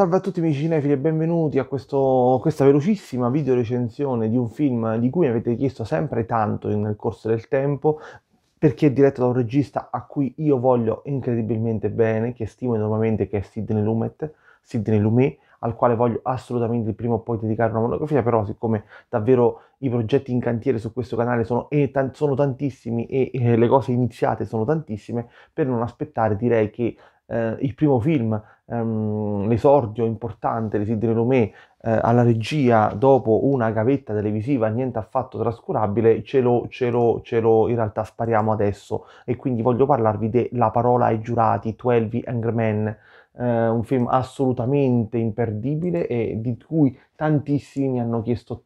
Salve a tutti amici cinefili e benvenuti a questo, questa velocissima video recensione di un film di cui mi avete chiesto sempre tanto nel corso del tempo perché è diretto da un regista a cui io voglio incredibilmente bene, che stimo enormemente, che è Sidney Lumet, Sidney Lumet, al quale voglio assolutamente prima o poi dedicare una monografia, però siccome davvero i progetti in cantiere su questo canale sono, e, tan, sono tantissimi e, e le cose iniziate sono tantissime, per non aspettare direi che eh, il primo film ehm, l'esordio importante di Sidney Lumet eh, alla regia dopo una gavetta televisiva niente affatto trascurabile, ce lo, ce lo, ce lo in realtà spariamo adesso e quindi voglio parlarvi de La parola ai giurati, 12 Angry Men, eh, un film assolutamente imperdibile e di cui tantissimi mi hanno chiesto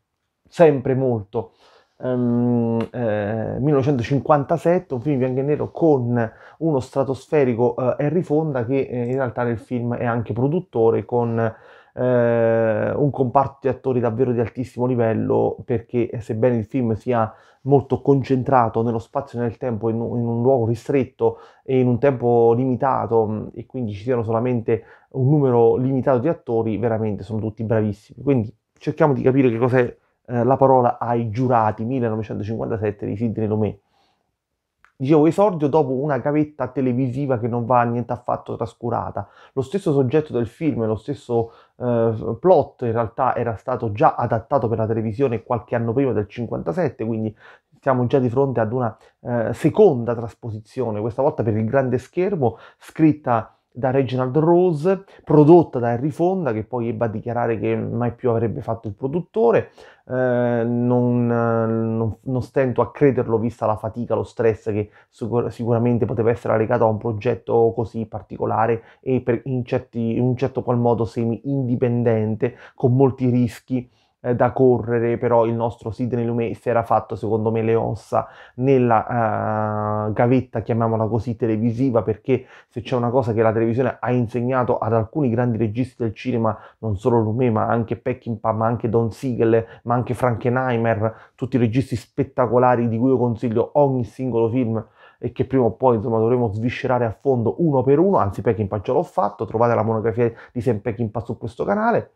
sempre molto. Um, eh, 1957, un film bianco e nero con uno stratosferico uh, Henry Fonda che eh, in realtà nel film è anche produttore con uh, un comparto di attori davvero di altissimo livello perché eh, sebbene il film sia molto concentrato nello spazio e nel tempo in, in un luogo ristretto e in un tempo limitato mm, e quindi ci siano solamente un numero limitato di attori veramente sono tutti bravissimi quindi cerchiamo di capire che cos'è eh, la parola ai giurati 1957 di Sidney Lomé. Dicevo, esordio dopo una gavetta televisiva che non va niente affatto trascurata. Lo stesso soggetto del film, lo stesso eh, plot in realtà era stato già adattato per la televisione qualche anno prima del 57, quindi siamo già di fronte ad una eh, seconda trasposizione, questa volta per il grande schermo, scritta da Reginald Rose, prodotta da Henry Fonda, che poi ebbe a dichiarare che mai più avrebbe fatto il produttore. Eh, non, non, non, stento a crederlo vista la fatica, lo stress che sicur- sicuramente poteva essere legato a un progetto così particolare e per, in, certi, in un certo qual modo semi-indipendente, con molti rischi eh, da correre, però il nostro Sidney Lumet si era fatto secondo me le ossa nella eh, gavetta, chiamiamola così, televisiva, perché se c'è una cosa che la televisione ha insegnato ad alcuni grandi registi del cinema, non solo Lumet, ma anche Peckinpah, ma anche Don Siegel, ma anche Frankenheimer, tutti i registi spettacolari di cui io consiglio ogni singolo film e che prima o poi insomma dovremo sviscerare a fondo uno per uno, anzi Peckinpah già l'ho fatto, trovate la monografia di Sam Peckinpah su questo canale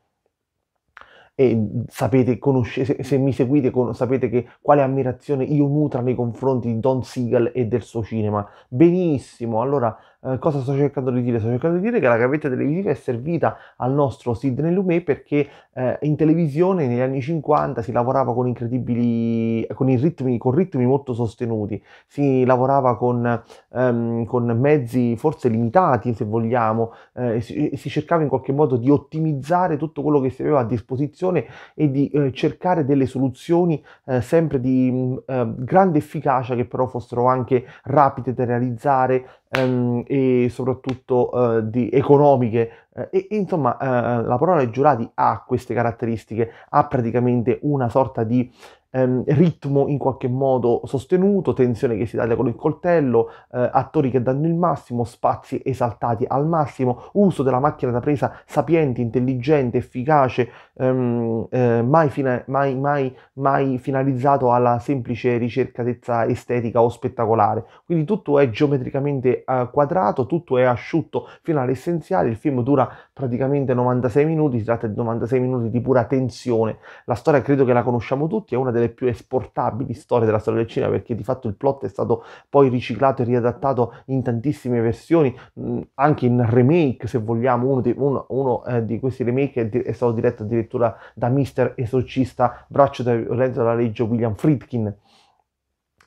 e sapete, conosce, se, mi seguite, con, sapete che quale ammirazione io nutra nei confronti di Don Siegel e del suo cinema. Benissimo, allora eh, cosa sto cercando di dire? Sto cercando di dire che la gavetta televisiva è servita al nostro Sidney Lumet perché eh, in televisione negli anni 50 si lavorava con incredibili, con ritmi, con ritmi molto sostenuti, si lavorava con, ehm, con, mezzi forse limitati se vogliamo, eh, si, si cercava in qualche modo di ottimizzare tutto quello che si aveva a disposizione situazione e di eh, cercare delle soluzioni eh, sempre di mm, eh, grande efficacia che però fossero anche rapide da realizzare ehm, e soprattutto eh, di economiche eh, e, e, insomma la parola dei giurati ha queste caratteristiche, ha praticamente una sorta di ehm, ritmo in qualche modo sostenuto, tensione che si taglia con il coltello, eh, attori che danno il massimo, spazi esaltati al massimo, uso della macchina da presa sapiente, intelligente, efficace, ehm, eh, mai, fina- mai, mai, mai finalizzato alla semplice ricercatezza estetica o spettacolare. Quindi tutto è geometricamente eh, quadrato, tutto è asciutto fino all'essenziale, il film dura praticamente 96 minuti, si tratta di 96 minuti di pura tensione. La storia credo che la conosciamo tutti, è una delle delle più esportabili storie della storia del cinema perché di fatto il plot è stato poi riciclato e riadattato in tantissime versioni, mm, anche in remake se vogliamo, uno di, uno, uno, eh, di questi remake è, di, è, stato diretto addirittura da Mister Esorcista, braccio da Lorenzo della legge William Friedkin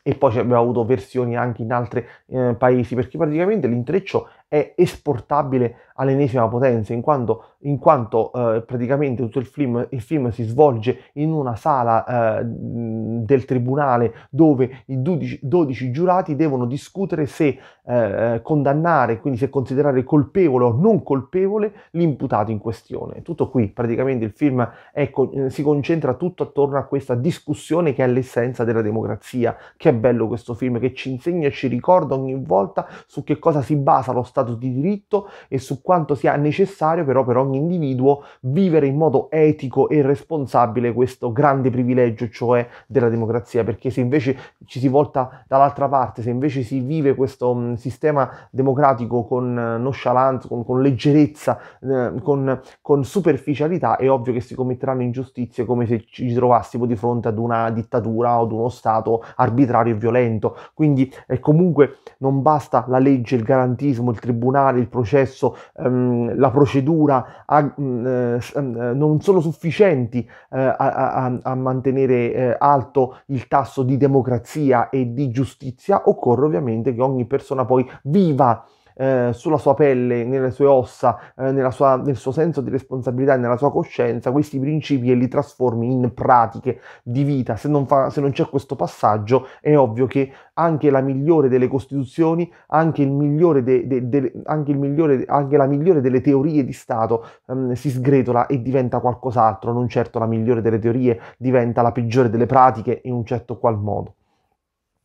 e poi abbiamo avuto versioni anche in altri eh, paesi perché praticamente l'intreccio è esportabile all'ennesima potenza, in quanto, in quanto eh, praticamente tutto il film, il film, si svolge in una sala eh, del tribunale dove i 12, 12, giurati devono discutere se eh, eh, condannare, quindi se considerare colpevole o non colpevole l'imputato in questione. Tutto qui, praticamente il film co- ecco, eh, si concentra tutto attorno a questa discussione che è l'essenza della democrazia. Che è bello questo film, che ci insegna e ci ricorda ogni volta su che cosa si basa lo Stato stato di diritto e su quanto sia necessario però per ogni individuo vivere in modo etico e responsabile questo grande privilegio, cioè della democrazia, perché se invece ci si volta dall'altra parte, se invece si vive questo mh, sistema democratico con eh, nonchalance, con, con leggerezza, eh, con, con superficialità, è ovvio che si commetteranno ingiustizie come se ci trovassimo di fronte ad una dittatura o ad uno Stato arbitrario e violento. Quindi eh, comunque non basta la legge, il garantismo, il tribunale, tribunale, il processo, ehm, la procedura a, mh, mm, eh, mh, mm, eh, non sono sufficienti eh, a, a, a, mantenere eh, alto il tasso di democrazia e di giustizia, occorre ovviamente che ogni persona poi viva eh, sulla sua pelle, nelle sue ossa, eh, sua, nel suo senso di responsabilità e nella sua coscienza questi principi e li trasformi in pratiche di vita. Se non, fa, se non c'è questo passaggio è ovvio che anche la migliore delle costituzioni, anche, de, de, de, anche, migliore, anche la migliore delle teorie di Stato ehm, si sgretola e diventa qualcos'altro, non certo la migliore delle teorie diventa la peggiore delle pratiche in un certo qual modo.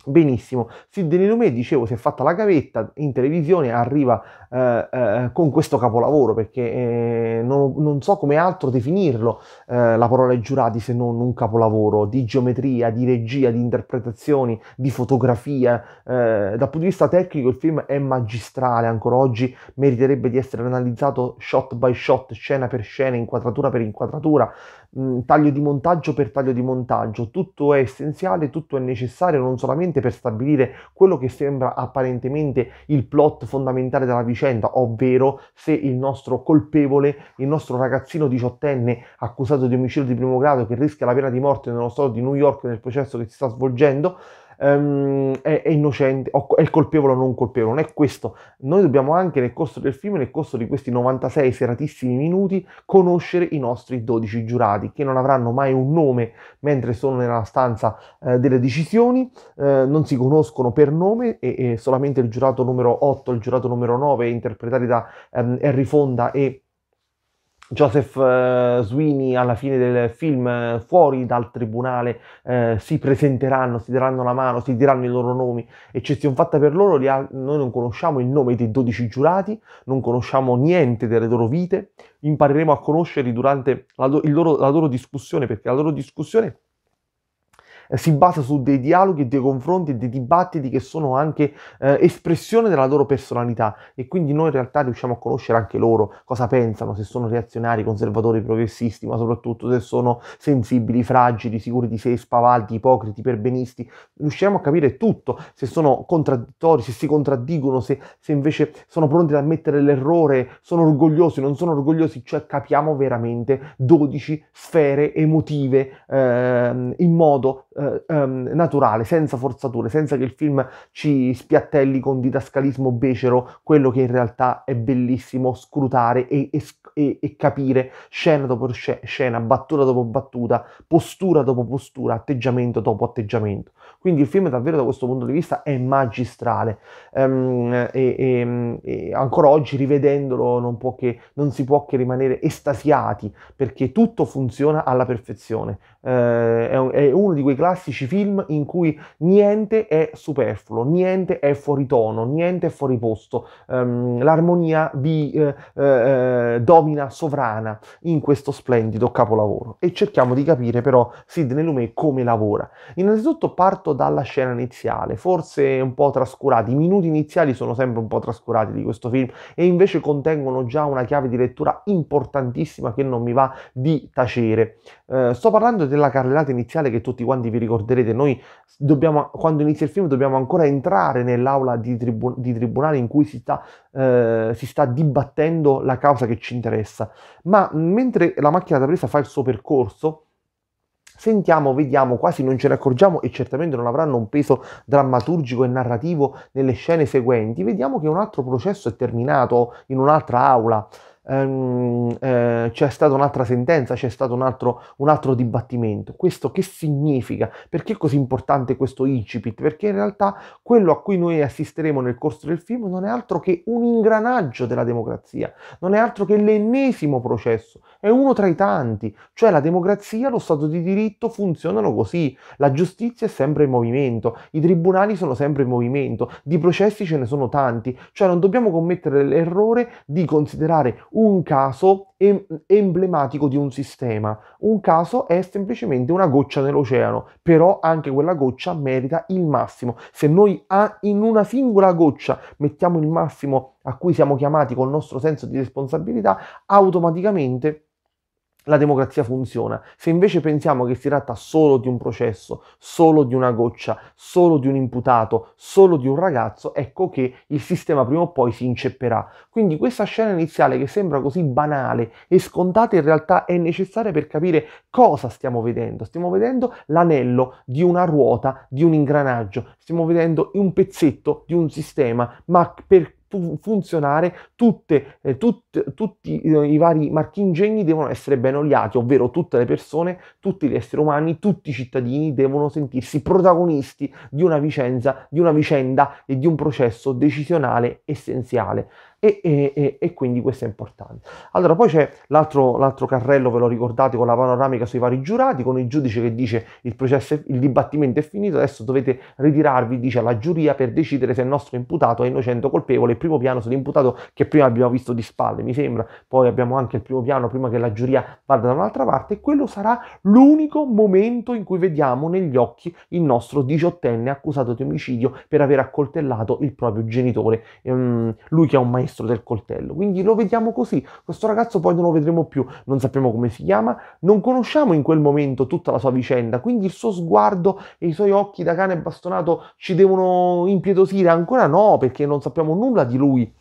Benissimo, Sidney Lumet, dicevo, si è fatta la gavetta in televisione, arriva eh, eh, con questo capolavoro perché eh, non, non, so come altro definirlo eh, la parola è giurati se non un capolavoro di geometria, di regia, di interpretazioni, di fotografia. Eh, dal punto di vista tecnico il film è magistrale, ancora oggi meriterebbe di essere analizzato shot by shot, scena per scena, inquadratura per inquadratura mh, mm, taglio di montaggio per taglio di montaggio, tutto è essenziale, tutto è necessario non solamente per stabilire quello che sembra apparentemente il plot fondamentale della vicenda, ovvero se il nostro colpevole, il nostro ragazzino diciottenne accusato di omicidio di primo grado che rischia la pena di morte nello stato di New York nel processo che si sta svolgendo, ehm, è, è, innocente, è colpevole o non colpevole, non è questo. Noi dobbiamo anche nel corso del film, nel corso di questi 96 seratissimi minuti, conoscere i nostri 12 giurati, che non avranno mai un nome mentre sono nella stanza eh, delle decisioni, eh, non si conoscono per nome e, e, solamente il giurato numero 8 il giurato numero 9, interpretati da ehm, Harry Fonda e Joseph eh, Sweeney alla fine del film eh, fuori dal tribunale eh, si presenteranno, si daranno la mano, si diranno i loro nomi, eccezione fatta per loro, ha, noi non conosciamo il nome dei 12 giurati, non conosciamo niente delle loro vite, impareremo a conoscerli durante la, do, loro, la loro discussione, perché la loro discussione eh, si basa su dei dialoghi, dei confronti e dei dibattiti che sono anche eh, espressione della loro personalità e quindi noi in realtà riusciamo a conoscere anche loro cosa pensano, se sono reazionari, conservatori, progressisti, ma soprattutto se sono sensibili, fragili, sicuri di sé, spavaldi, ipocriti, perbenisti. Riusciamo a capire tutto, se sono contraddittori, se si contraddicono, se, se invece sono pronti ad ammettere l'errore, sono orgogliosi, non sono orgogliosi, cioè capiamo veramente 12 sfere emotive eh, in modo eh, ehm, naturale, senza forzature, senza che il film ci spiattelli con didascalismo becero quello che in realtà è bellissimo scrutare e, e, e capire scena dopo scena, battuta dopo battuta, postura dopo postura, atteggiamento dopo atteggiamento. Quindi il film davvero da questo punto di vista è magistrale ehm, e, e, ancora oggi rivedendolo non, può che, non si può che rimanere estasiati perché tutto funziona alla perfezione. Eh, è, un, è uno di quei classici film in cui niente è superfluo, niente è fuori tono, niente è fuori posto, um, l'armonia vi eh, eh, domina sovrana in questo splendido capolavoro e cerchiamo di capire però Sidney Lumet come lavora. Innanzitutto parto dalla scena iniziale, forse un po' trascurati, i minuti iniziali sono sempre un po' trascurati di questo film e invece contengono già una chiave di lettura importantissima che non mi va di tacere. Eh, sto parlando della carrellata iniziale che tutti quanti vi vi ricorderete, noi dobbiamo, quando inizia il film dobbiamo ancora entrare nell'aula di, tribu- di tribunale in cui si sta, eh, si sta, dibattendo la causa che ci interessa. Ma mentre la macchina da presa fa il suo percorso, sentiamo, vediamo, quasi non ce ne accorgiamo e certamente non avranno un peso drammaturgico e narrativo nelle scene seguenti, vediamo che un altro processo è terminato in un'altra aula ehm, eh, c'è stata un'altra sentenza, c'è stato un altro, un altro, dibattimento. Questo che significa? Perché è così importante questo incipit? Perché in realtà quello a cui noi assisteremo nel corso del film non è altro che un ingranaggio della democrazia, non è altro che l'ennesimo processo, è uno tra i tanti, cioè la democrazia, lo Stato di diritto funzionano così, la giustizia è sempre in movimento, i tribunali sono sempre in movimento, di processi ce ne sono tanti, cioè non dobbiamo commettere l'errore di considerare un caso emblematico di un sistema. Un caso è semplicemente una goccia nell'oceano, però anche quella goccia merita il massimo. Se noi in una singola goccia mettiamo il massimo a cui siamo chiamati col nostro senso di responsabilità, automaticamente la democrazia funziona. Se invece pensiamo che si tratta solo di un processo, solo di una goccia, solo di un imputato, solo di un ragazzo, ecco che il sistema prima o poi si incepperà. Quindi questa scena iniziale che sembra così banale e scontata in realtà è necessaria per capire cosa stiamo vedendo. Stiamo vedendo l'anello di una ruota, di un ingranaggio, stiamo vedendo un pezzetto di un sistema, ma per funzionare tutte, eh, tut- tutti eh, i vari marchingegni devono essere ben oliati, ovvero tutte le persone, tutti gli esseri umani, tutti i cittadini devono sentirsi protagonisti di una, vicenza, di una vicenda e di un processo decisionale essenziale e, e, e, quindi questo è importante. Allora poi c'è l'altro, l'altro, carrello, ve lo ricordate, con la panoramica sui vari giurati, con il giudice che dice il, processo, il dibattimento è finito, adesso dovete ritirarvi, dice alla giuria, per decidere se il nostro imputato è innocente o colpevole. Il primo piano sull'imputato che prima abbiamo visto di spalle, mi sembra, poi abbiamo anche il primo piano prima che la giuria vada da un'altra parte e quello sarà l'unico momento in cui vediamo negli occhi il nostro diciottenne accusato di omicidio per aver accoltellato il proprio genitore, ehm, lui che è un maestro sinistro del coltello. Quindi lo vediamo così. Questo ragazzo poi non lo vedremo più, non sappiamo come si chiama, non conosciamo in quel momento tutta la sua vicenda, quindi il suo sguardo e i suoi occhi da cane bastonato ci devono impietosire ancora no, perché non sappiamo nulla di lui.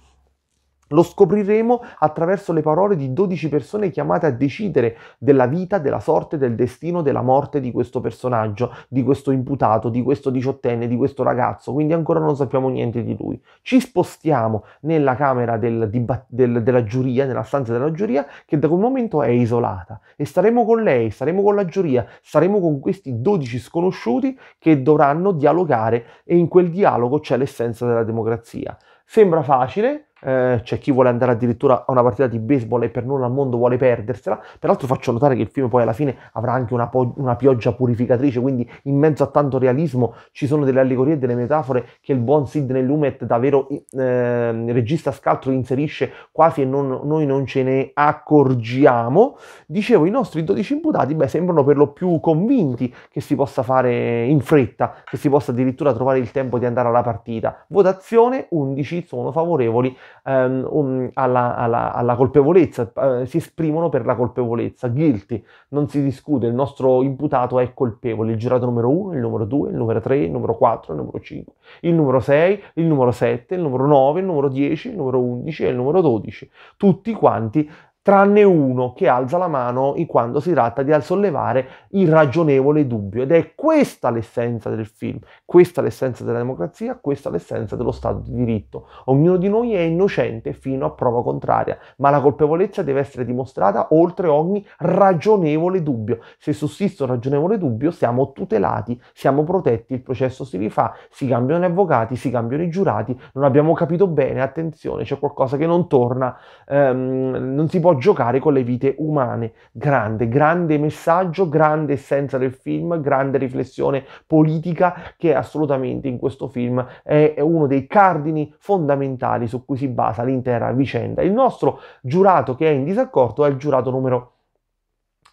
Lo scopriremo attraverso le parole di 12 persone chiamate a decidere della vita, della sorte, del destino, della morte di questo personaggio, di questo imputato, di questo diciottenne, di questo ragazzo, quindi ancora non sappiamo niente di lui. Ci spostiamo nella camera del, del, della giuria, nella stanza della giuria, che da quel momento è isolata e staremo con lei, staremo con la giuria, staremo con questi 12 sconosciuti che dovranno dialogare e in quel dialogo c'è l'essenza della democrazia. Sembra facile, eh, c'è chi vuole andare addirittura a una partita di baseball e per nulla al mondo vuole perdersela. Peraltro faccio notare che il film poi alla fine avrà anche una, po- una pioggia purificatrice, quindi in mezzo a tanto realismo ci sono delle allegorie e delle metafore che il buon Sidney Lumet, davvero eh, regista scaltro, inserisce quasi e non, noi non ce ne accorgiamo. Dicevo, i nostri 12 imputati beh, sembrano per lo più convinti che si possa fare in fretta, che si possa addirittura trovare il tempo di andare alla partita. Votazione 11 sono favorevoli ehm, alla, alla, alla, colpevolezza, eh, si esprimono per la colpevolezza, guilty, non si discute, il nostro imputato è colpevole, il giurato numero 1, il numero 2, il numero 3, il numero 4, il numero 5, il numero 6, il numero 7, il numero 9, il numero 10, il numero 11 e il numero 12, tutti quanti tranne uno che alza la mano quando si tratta di sollevare il ragionevole dubbio. Ed è questa l'essenza del film, questa l'essenza della democrazia, questa l'essenza dello Stato di diritto. Ognuno di noi è innocente fino a prova contraria, ma la colpevolezza deve essere dimostrata oltre ogni ragionevole dubbio. Se sussiste un ragionevole dubbio siamo tutelati, siamo protetti, il processo si rifà, si cambiano gli avvocati, si cambiano i giurati, non abbiamo capito bene, attenzione, c'è qualcosa che non torna, ehm, non si può giocare con le vite umane. Grande, grande messaggio, grande essenza del film, grande riflessione politica che assolutamente in questo film è uno dei cardini fondamentali su cui si basa l'intera vicenda. Il nostro giurato che è in disaccordo è il giurato numero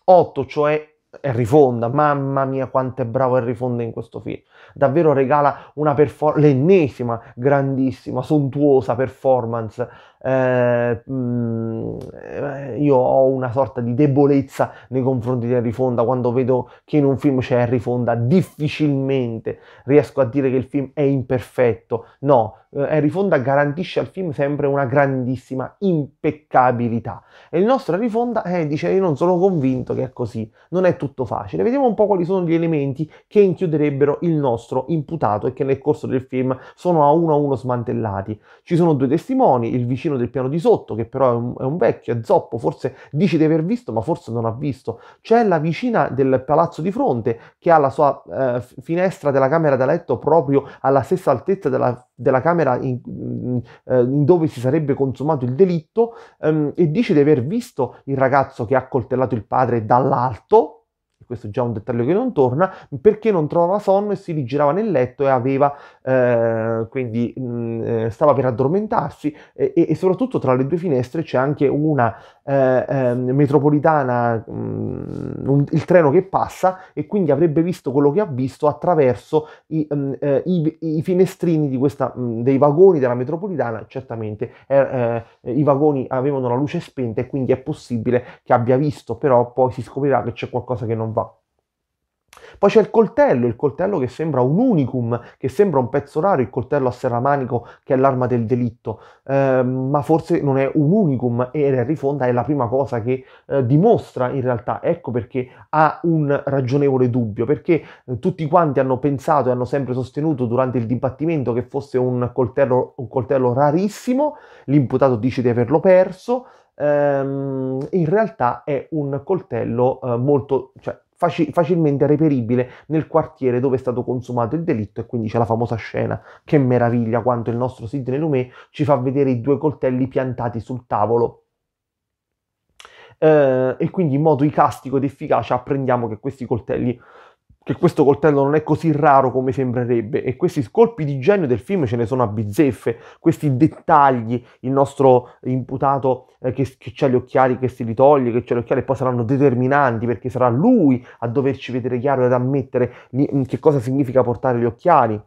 8, cioè Henry Fonda, mamma mia quanto è bravo Henry Fonda in questo film, davvero regala una performance, l'ennesima grandissima, sontuosa performance eh, mm, eh, io ho una sorta di debolezza nei confronti di Harry Fonda, quando vedo che in un film c'è Harry Fonda difficilmente riesco a dire che il film è imperfetto, no, eh, Harry Fonda garantisce al film sempre una grandissima impeccabilità e il nostro Harry Fonda eh, dice io non sono convinto che è così, non è tutto facile, vediamo un po' quali sono gli elementi che inchiuderebbero il nostro imputato e che nel corso del film sono a uno a uno smantellati. Ci sono due testimoni, il vicino vicino del piano di sotto, che però è un, è un vecchio, è zoppo, forse dice di aver visto, ma forse non ha visto. C'è la vicina del palazzo di fronte, che ha la sua eh, finestra della camera da letto proprio alla stessa altezza della, della camera in, mm, eh, in, dove si sarebbe consumato il delitto, ehm, e dice di aver visto il ragazzo che ha coltellato il padre dall'alto, e questo è già un dettaglio che non torna, perché non trovava sonno e si rigirava nel letto e aveva, eh, quindi mh, mm, eh, stava per addormentarsi e, e, soprattutto tra le due finestre c'è anche una eh, ehm, metropolitana, mh, mm, un, il treno che passa e quindi avrebbe visto quello che ha visto attraverso i, mh, mm, eh, i, i finestrini di questa, dei vagoni della metropolitana, certamente eh, i vagoni avevano la luce spenta e quindi è possibile che abbia visto, però poi si scoprirà che c'è qualcosa che non va. Poi c'è il coltello, il coltello che sembra un unicum, che sembra un pezzo raro, il coltello a serramanico che è l'arma del delitto, eh, ma forse non è un unicum e Harry Fonda è la prima cosa che eh, dimostra in realtà, ecco perché ha un ragionevole dubbio, perché eh, tutti quanti hanno pensato e hanno sempre sostenuto durante il dibattimento che fosse un coltello, un coltello rarissimo, l'imputato dice di averlo perso, ehm, in realtà è un coltello eh, molto, cioè, facilmente reperibile nel quartiere dove è stato consumato il delitto e quindi c'è la famosa scena. Che meraviglia quando il nostro Sidney Lumet ci fa vedere i due coltelli piantati sul tavolo. Eh, e quindi in modo icastico ed efficace apprendiamo che questi coltelli che questo coltello non è così raro come sembrerebbe e questi colpi di genio del film ce ne sono a bizzeffe, questi dettagli, il nostro imputato eh, che, che ha gli occhiali, che si li toglie, che ha gli occhiali e poi saranno determinanti perché sarà lui a doverci vedere chiaro e ad ammettere che cosa significa portare gli occhiali.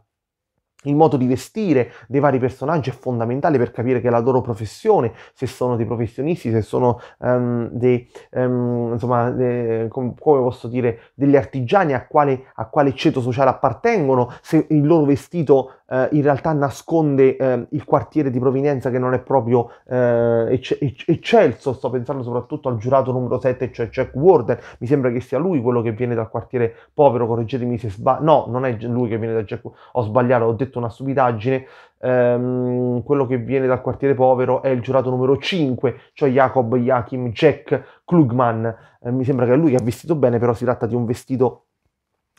Il modo di vestire dei vari personaggi è fondamentale per capire che la loro professione, se sono dei professionisti, se sono um, dei, um, insomma, de, com, come posso dire, degli artigiani, a quale, a quale, ceto sociale appartengono, se il loro vestito uh, in realtà nasconde uh, il quartiere di provenienza che non è proprio uh, ecce, eccelso. Sto pensando soprattutto al giurato numero 7, cioè Jack Warden. Mi sembra che sia lui quello che viene dal quartiere povero, correggetemi se sbaglio. No, non è lui che viene da Jack Ho sbagliato, ho detto detto una stupidaggine, ehm, quello che viene dal quartiere povero è il giurato numero 5, cioè Jacob Joachim Jack Klugman. Eh, mi sembra che lui ha vestito bene, però si tratta di un vestito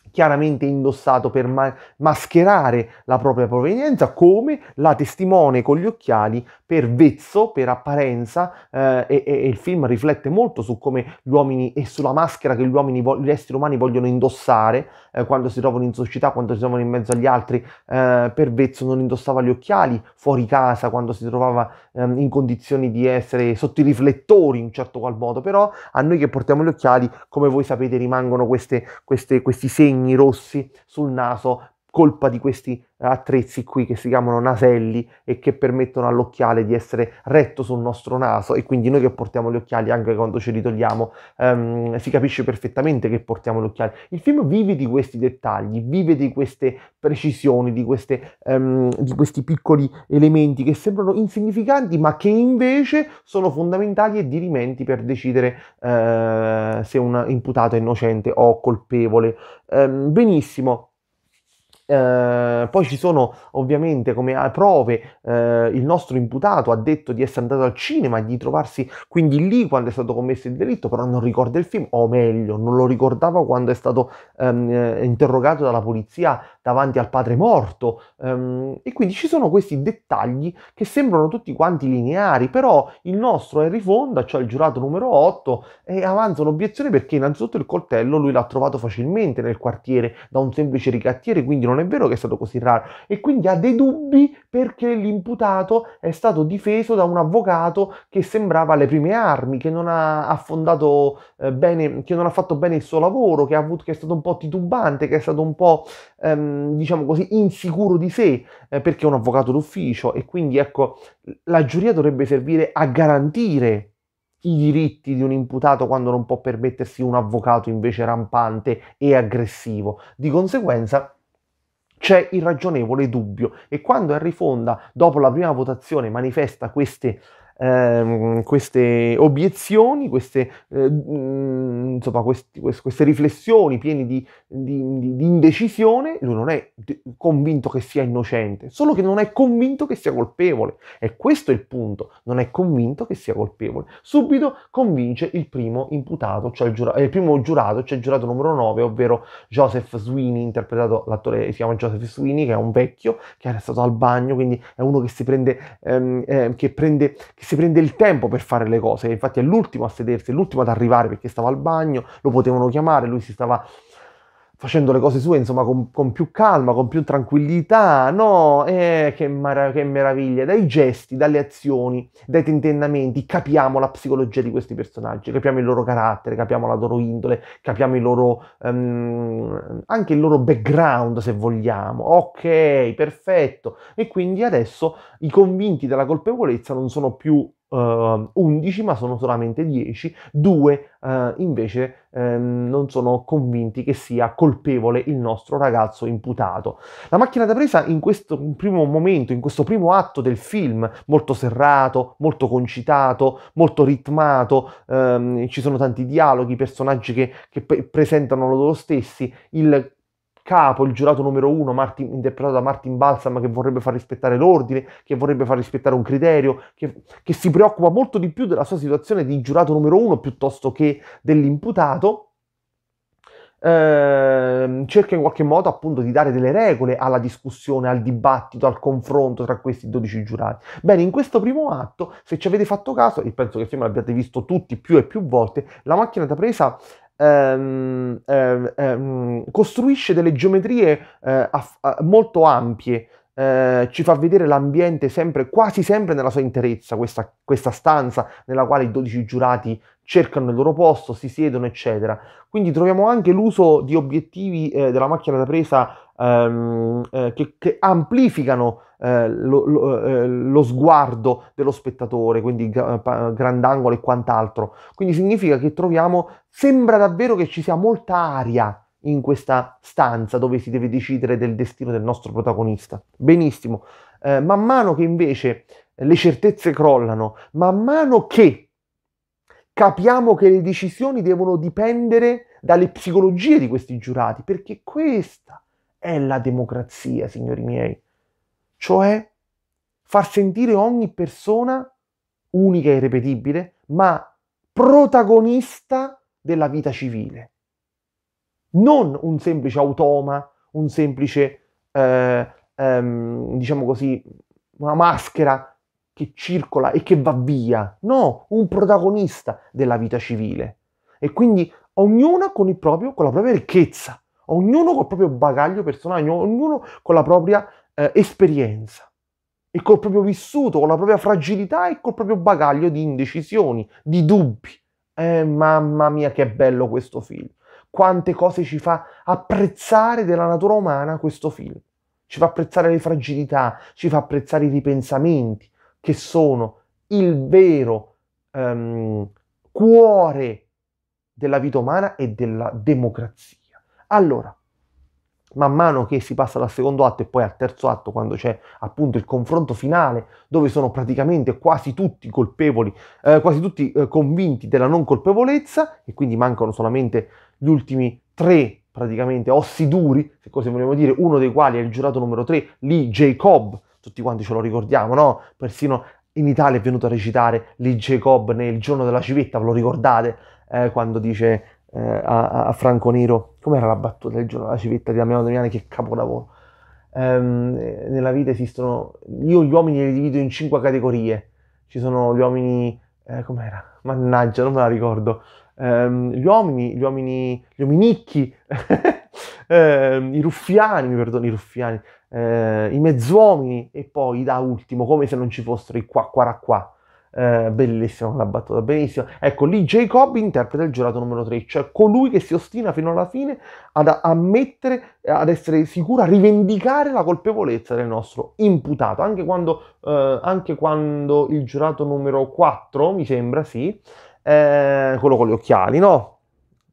chiaramente indossato per ma- mascherare la propria provenienza, come la testimone con gli occhiali per vezzo, per apparenza, eh, e, e, il film riflette molto su come gli uomini e sulla maschera che gli, uomini, gli esseri umani vogliono indossare eh, quando si trovano in società, quando si trovano in mezzo agli altri. Eh, per Vezzo non indossava gli occhiali fuori casa, quando si trovava ehm, in condizioni di essere sotto i riflettori in certo qual modo, però a noi che portiamo gli occhiali, come voi sapete, rimangono queste, queste, questi segni rossi sul naso colpa di questi attrezzi qui che si chiamano naselli e che permettono all'occhiale di essere retto sul nostro naso e quindi noi che portiamo gli occhiali anche quando ce li togliamo um, si capisce perfettamente che portiamo gli occhiali. Il film vive di questi dettagli, vive di queste precisioni, di, queste, um, di questi piccoli elementi che sembrano insignificanti ma che invece sono fondamentali e dirimenti per decidere uh, se un imputato è innocente o colpevole. Um, benissimo. Ehm, poi ci sono ovviamente come prove eh, il nostro imputato ha detto di essere andato al cinema, e di trovarsi quindi lì quando è stato commesso il delitto, però non ricorda il film, o meglio, non lo ricordava quando è stato ehm, eh, interrogato dalla polizia davanti al padre morto. Ehm, e quindi ci sono questi dettagli che sembrano tutti quanti lineari, però il nostro Harry Fonda, cioè il giurato numero 8, eh, avanza un'obiezione perché innanzitutto il coltello lui l'ha trovato facilmente nel quartiere da un semplice ricattiere, quindi non non è vero che è stato così raro e quindi ha dei dubbi perché l'imputato è stato difeso da un avvocato che sembrava alle prime armi, che non ha affondato eh, bene, che non ha fatto bene il suo lavoro, che, avuto, che, è stato un po' titubante, che è stato un po' ehm, diciamo così insicuro di sé eh, perché è un avvocato d'ufficio e quindi ecco la giuria dovrebbe servire a garantire i diritti di un imputato quando non può permettersi un avvocato invece rampante e aggressivo. Di conseguenza c'è il ragionevole dubbio e quando Henry Fonda, dopo la prima votazione, manifesta queste ehm, queste obiezioni, queste, eh, mm, insomma, questi, queste, riflessioni piene di, di, di, indecisione, lui non è convinto che sia innocente, solo che non è convinto che sia colpevole. E questo è il punto, non è convinto che sia colpevole. Subito convince il primo imputato, cioè il, giura- eh, il primo giurato, cioè il giurato numero 9, ovvero Joseph Sweeney, interpretato, l'attore si chiama Joseph Sweeney, che è un vecchio che era stato al bagno, quindi è uno che si prende, ehm, eh, che prende, che si prende il tempo per fare le cose, infatti è l'ultimo a sedersi, è l'ultimo ad arrivare perché stava al bagno, lo potevano chiamare, lui si stava facendo le cose sue, insomma, con, con più calma, con più tranquillità, no? Eh, che, mara- che meraviglia! Dai gesti, dalle azioni, dai tentennamenti capiamo la psicologia di questi personaggi, capiamo il loro carattere, capiamo la loro indole, capiamo il loro, um, anche il loro background, se vogliamo. Ok, perfetto. E quindi adesso i convinti della colpevolezza non sono più Ehm, uh, 11 ma sono solamente 10, 2 uh, invece um, non sono convinti che sia colpevole il nostro ragazzo imputato. La macchina da presa in questo primo momento, in questo primo atto del film, molto serrato, molto concitato, molto ritmato, um, ci sono tanti dialoghi, personaggi che, che presentano loro stessi, il capo, il giurato numero uno, Martin, interpretato da Martin Balsam, che vorrebbe far rispettare l'ordine, che vorrebbe far rispettare un criterio, che, che si preoccupa molto di più della sua situazione di giurato numero uno piuttosto che dell'imputato. Eh, cerca in qualche modo appunto di dare delle regole alla discussione, al dibattito, al confronto tra questi 12 giurati. Bene, in questo primo atto, se ci avete fatto caso, e penso che il film l'abbiate visto tutti più e più volte, la macchina da presa Ehm, ehm, ehm, costruisce delle geometrie eh, aff- molto ampie, eh, ci fa vedere l'ambiente sempre, quasi sempre nella sua interezza, questa, questa, stanza nella quale i 12 giurati cercano il loro posto, si siedono, eccetera. Quindi troviamo anche l'uso di obiettivi eh, della macchina da presa ehm, eh, che, che, amplificano eh, lo, lo, eh, lo, sguardo dello spettatore, quindi grandangolo e quant'altro. Quindi significa che troviamo, sembra davvero che ci sia molta aria in questa stanza dove si deve decidere del destino del nostro protagonista. Benissimo. Eh, man mano che invece le certezze crollano, man mano che capiamo che le decisioni devono dipendere dalle psicologie di questi giurati, perché questa è la democrazia, signori miei, cioè far sentire ogni persona unica e irrepetibile, ma protagonista della vita civile. Non un semplice automa, un semplice, eh, ehm, diciamo così, una maschera che circola e che va via. No, un protagonista della vita civile. E quindi ognuna con, proprio, con la propria ricchezza, ognuno col proprio bagaglio personale, ognuno con la propria eh, esperienza e col proprio vissuto, con la propria fragilità e col proprio bagaglio di indecisioni, di dubbi. Eh, mamma mia, che bello questo film! Quante cose ci fa apprezzare della natura umana questo film. Ci fa apprezzare le fragilità, ci fa apprezzare i ripensamenti, che sono il vero ehm, cuore della vita umana e della democrazia. Allora, man mano che si passa dal secondo atto e poi al terzo atto, quando c'è appunto il confronto finale, dove sono praticamente quasi tutti colpevoli, eh, quasi tutti eh, convinti della non colpevolezza, e quindi mancano solamente gli ultimi tre praticamente ossi duri, se così vogliamo dire, uno dei quali è il giurato numero 3, lì Jacob, tutti quanti ce lo ricordiamo, no? Persino in Italia è venuto a recitare lì Jacob nel giorno della civetta, ve lo ricordate? Eh, quando dice eh, a, a, Franco Nero, com'era la battuta del giorno, la civetta di Damiano Damiani che capolavoro. Ehm, eh, nella vita esistono, io gli uomini li divido in cinque categorie, ci sono gli uomini, eh, com'era, mannaggia non me la ricordo, ehm, gli uomini, gli uomini, gli ominicchi, ehm, i ruffiani, mi perdono, i ruffiani, eh, i mezzuomini e poi da ultimo, come se non ci fossero i qua qua qua eh, bellissima la battuta, benissimo. Ecco, lì Jacob interpreta il giurato numero 3, cioè colui che si ostina fino alla fine ad ammettere, ad essere sicuro, a rivendicare la colpevolezza del nostro imputato, anche quando, eh, anche quando il giurato numero 4, mi sembra, sì, eh, quello con gli occhiali, no?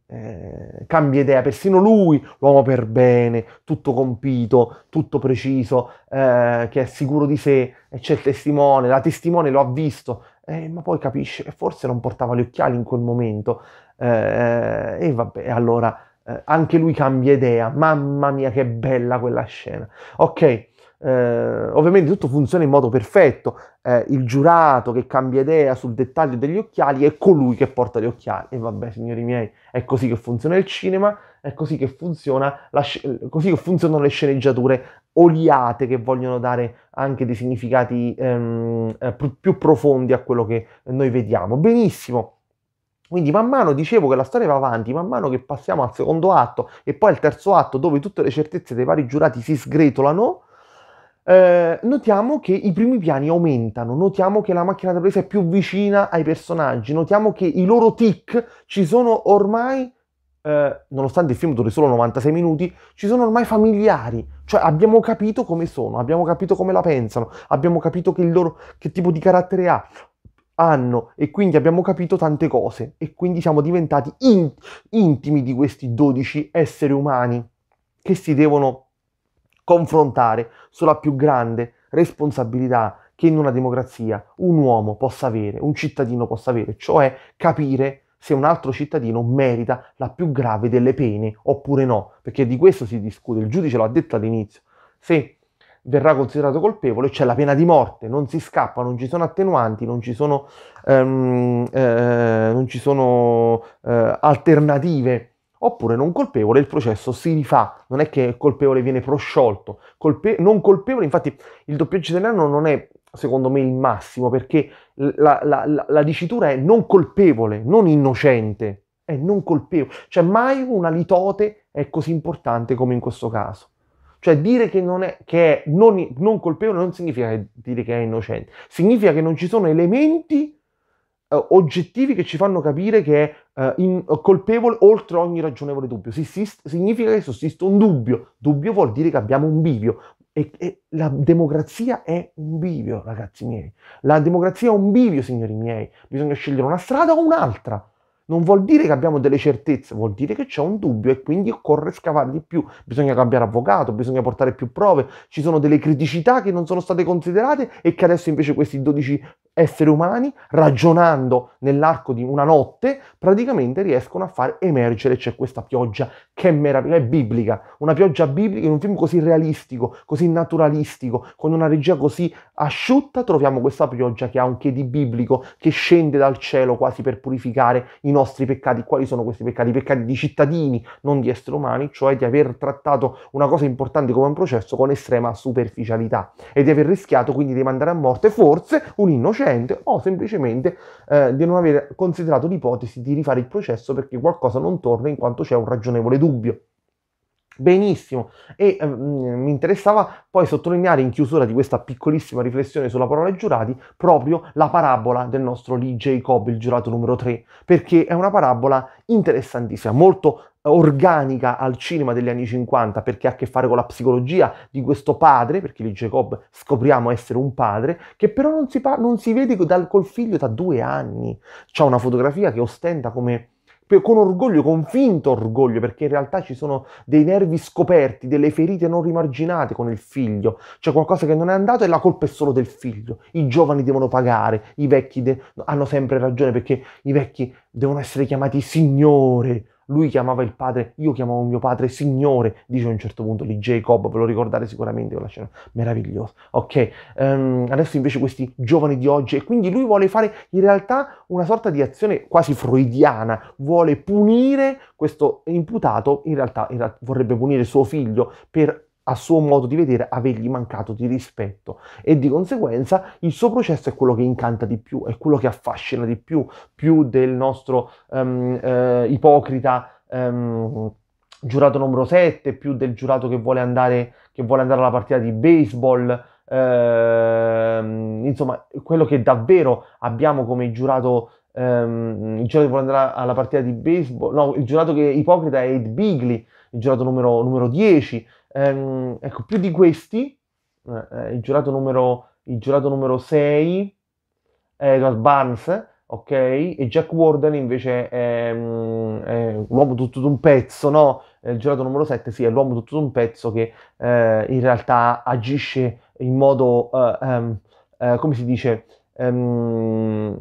Eh, cambia idea, persino lui, l'uomo per bene, tutto compito, tutto preciso, eh, che è sicuro di sé, e c'è il testimone, la testimone lo ha visto, eh, ma poi capisce, che forse non portava gli occhiali in quel momento, eh, e vabbè, allora eh, anche lui cambia idea, mamma mia che bella quella scena. Ok, eh, ovviamente tutto funziona in modo perfetto, eh, il giurato che cambia idea sul dettaglio degli occhiali è colui che porta gli occhiali. E vabbè, signori miei, è così che funziona il cinema, è così che, funziona la, eh, così che funzionano le sceneggiature oliate che vogliono dare anche dei significati ehm, eh, più profondi a quello che noi vediamo. Benissimo. Quindi man mano dicevo che la storia va avanti, man mano che passiamo al secondo atto e poi al terzo atto dove tutte le certezze dei vari giurati si sgretolano, eh, notiamo che i primi piani aumentano, notiamo che la macchina da presa è più vicina ai personaggi, notiamo che i loro tic ci sono ormai, eh, nonostante il film duri solo 96 minuti, ci sono ormai familiari, cioè abbiamo capito come sono, abbiamo capito come la pensano, abbiamo capito che, loro, che tipo di carattere ha, hanno e quindi abbiamo capito tante cose e quindi siamo diventati in, intimi di questi 12 esseri umani che si devono confrontare sulla più grande responsabilità che in una democrazia un uomo possa avere, un cittadino possa avere, cioè capire se un altro cittadino merita la più grave delle pene oppure no, perché di questo si discute, il giudice l'ha detto all'inizio, se verrà considerato colpevole c'è la pena di morte, non si scappa, non ci sono attenuanti, non ci sono, um, eh, non ci sono eh, alternative oppure non colpevole, il processo si rifà, non è che il colpevole viene prosciolto, Colpe- non colpevole, infatti il doppiaggio italiano non è secondo me il massimo perché la, la, la, la dicitura è non colpevole, non innocente, è non colpevole, cioè mai una litote è così importante come in questo caso. Cioè dire che, non è, che è non, non colpevole non significa dire che è innocente, significa che non ci sono elementi eh, oggettivi che ci fanno capire che è eh, in, colpevole oltre ogni ragionevole dubbio. Si, significa che sussiste un dubbio. Dubbio vuol dire che abbiamo un bivio. E, e la democrazia è un bivio, ragazzi miei. La democrazia è un bivio, signori miei. Bisogna scegliere una strada o un'altra non vuol dire che abbiamo delle certezze, vuol dire che c'è un dubbio e quindi occorre scavare di più, bisogna cambiare avvocato, bisogna portare più prove, ci sono delle criticità che non sono state considerate e che adesso invece questi 12 esseri umani, ragionando nell'arco di una notte, praticamente riescono a far emergere, c'è questa pioggia che è meravigliosa, è biblica, una pioggia biblica in un film così realistico, così naturalistico, con una regia così asciutta, troviamo questa pioggia che ha un che di biblico, che scende dal cielo quasi per purificare i nostri peccati. Quali sono questi peccati? I peccati di cittadini, non di esseri umani, cioè di aver trattato una cosa importante come un processo con estrema superficialità e di aver rischiato quindi di mandare a morte forse un innocente o semplicemente eh, di non aver considerato l'ipotesi di rifare il processo perché qualcosa non torna in quanto c'è un ragionevole dubbio. Benissimo, e ehm, mi interessava poi sottolineare in chiusura di questa piccolissima riflessione sulla parola giurati proprio la parabola del nostro Lee Jacob, il giurato numero 3, perché è una parabola interessantissima, molto organica al cinema degli anni 50 perché ha a che fare con la psicologia di questo padre, perché lì Jacob scopriamo essere un padre, che però non si, par- non si vede dal- col figlio da due anni. C'è una fotografia che ostenta come con orgoglio, con finto orgoglio, perché in realtà ci sono dei nervi scoperti, delle ferite non rimarginate con il figlio, c'è qualcosa che non è andato e la colpa è solo del figlio. I giovani devono pagare, i vecchi de- hanno sempre ragione perché i vecchi devono essere chiamati signore, lui chiamava il padre, io chiamavo mio padre Signore, dice a un certo punto lì Jacob, ve lo ricordate sicuramente quella scena meravigliosa. Ok, um, adesso invece questi giovani di oggi, e quindi lui vuole fare in realtà una sorta di azione quasi freudiana, vuole punire questo imputato, in realtà, in realtà vorrebbe punire suo figlio per a suo modo di vedere, avergli mancato di rispetto e di conseguenza il suo processo è quello che incanta di più, è quello che affascina di più, più del nostro um, eh, ipocrita um, giurato numero 7, più del giurato che vuole andare, che vuole andare alla partita di baseball. Ehm, insomma, quello che davvero abbiamo come giurato. Um, il giurato che vuole andare alla partita di baseball, no, il giurato che ipocrita è Ed Bigley, il giurato numero, numero 10, Ehm, ecco, più di questi, eh, eh, il, giurato numero, il giurato numero 6, eh, Edward Barnes, ok? E Jack Warden invece è, mm, è l'uomo tutto d'un pezzo, no? Eh, il giurato numero 7, sì, è l'uomo tutto d'un pezzo che eh, in realtà agisce in modo, uh, um, come si dice, um,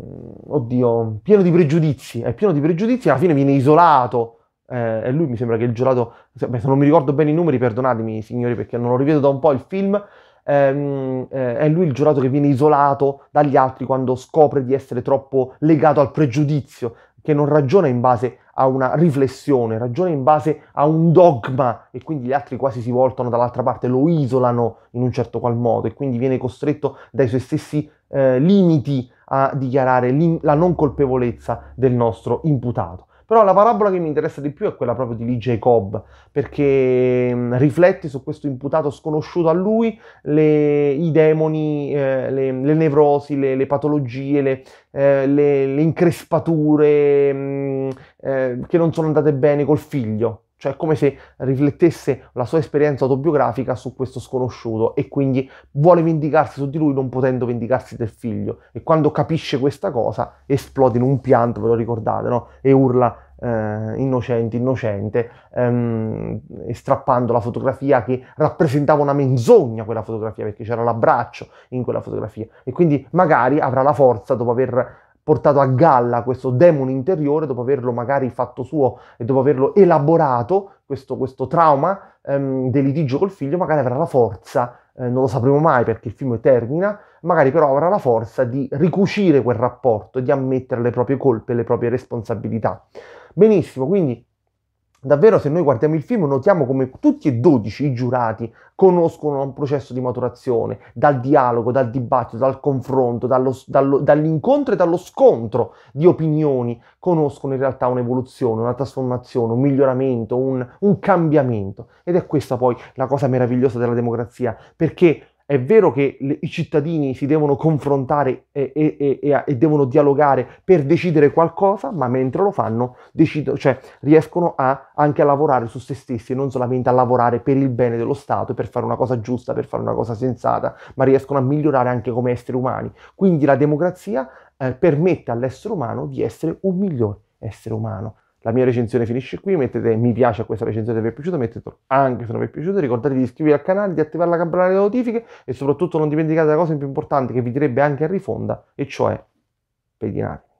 oddio, pieno di pregiudizi, è pieno di pregiudizi, alla fine viene isolato eh, e lui mi sembra che il giurato, se, se non mi ricordo bene i numeri, perdonatemi signori perché non lo rivedo da un po' il film, ehm, eh, è lui il giurato che viene isolato dagli altri quando scopre di essere troppo legato al pregiudizio, che non ragiona in base a una riflessione, ragiona in base a un dogma e quindi gli altri quasi si voltano dall'altra parte, lo isolano in un certo qual modo e quindi viene costretto dai suoi stessi eh, limiti a dichiarare la non colpevolezza del nostro imputato. Però la parabola che mi interessa di più è quella proprio di Lee Jacob, perché mm, riflette su questo imputato sconosciuto a lui le, i demoni, eh, le, le, nevrosi, le, le patologie, le, eh, le, le, increspature mh, mm, eh, che non sono andate bene col figlio cioè è come se riflettesse la sua esperienza autobiografica su questo sconosciuto e quindi vuole vendicarsi su di lui non potendo vendicarsi del figlio e quando capisce questa cosa esplode in un pianto, ve lo ricordate, no? E urla eh, innocente, innocente, ehm, strappando la fotografia che rappresentava una menzogna quella fotografia perché c'era l'abbraccio in quella fotografia e quindi magari avrà la forza dopo aver portato a galla questo demone interiore dopo averlo magari fatto suo e dopo averlo elaborato, questo, questo trauma ehm, del litigio col figlio, magari avrà la forza, eh, non lo sapremo mai perché il film termina, magari però avrà la forza di ricucire quel rapporto, di ammettere le proprie colpe, le proprie responsabilità. Benissimo, quindi Davvero, se noi guardiamo il film, notiamo come tutti e 12 i giurati conoscono un processo di maturazione, dal dialogo, dal dibattito, dal confronto, dallo, dallo, dall'incontro e dallo scontro di opinioni, conoscono in realtà un'evoluzione, una trasformazione, un miglioramento, un, un cambiamento. Ed è questa poi la cosa meravigliosa della democrazia, perché è vero che le, i cittadini si devono confrontare e, e, e, e, devono dialogare per decidere qualcosa, ma mentre lo fanno decido, cioè, riescono a, anche a lavorare su se stessi non solamente a lavorare per il bene dello Stato, per fare una cosa giusta, per fare una cosa sensata, ma riescono a migliorare anche come esseri umani. Quindi la democrazia eh, permette all'essere umano di essere un miglior essere umano. La mia recensione finisce qui, mettete mi piace a questa recensione se vi è piaciuta, mettetelo anche se non vi è piaciuta, ricordatevi di iscrivervi al canale, di attivare la campanella delle notifiche e soprattutto non dimenticate la cosa più importante che vi direbbe anche a rifonda, e cioè pedinate.